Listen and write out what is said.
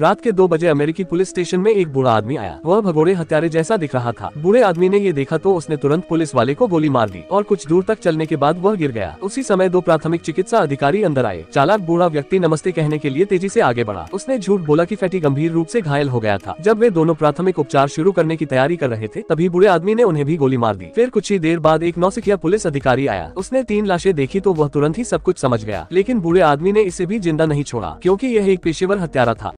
रात के दो बजे अमेरिकी पुलिस स्टेशन में एक बुरा आदमी आया वह भगोड़े हत्यारे जैसा दिख रहा था बुरे आदमी ने ये देखा तो उसने तुरंत पुलिस वाले को गोली मार दी और कुछ दूर तक चलने के बाद वह गिर गया उसी समय दो प्राथमिक चिकित्सा अधिकारी अंदर आए चालाक बूढ़ा व्यक्ति नमस्ते कहने के लिए तेजी ऐसी आगे बढ़ा उसने झूठ बोला की फैटी गंभीर रूप ऐसी घायल हो गया था जब वे दोनों प्राथमिक उपचार शुरू करने की तैयारी कर रहे थे तभी बुरे आदमी ने उन्हें भी गोली मार दी फिर कुछ ही देर बाद एक नौसिखिया पुलिस अधिकारी आया उसने तीन लाशें देखी तो वह तुरंत ही सब कुछ समझ गया लेकिन बुरे आदमी ने इसे भी जिंदा नहीं छोड़ा क्यूँकी यह एक पेशेवर हत्यारा था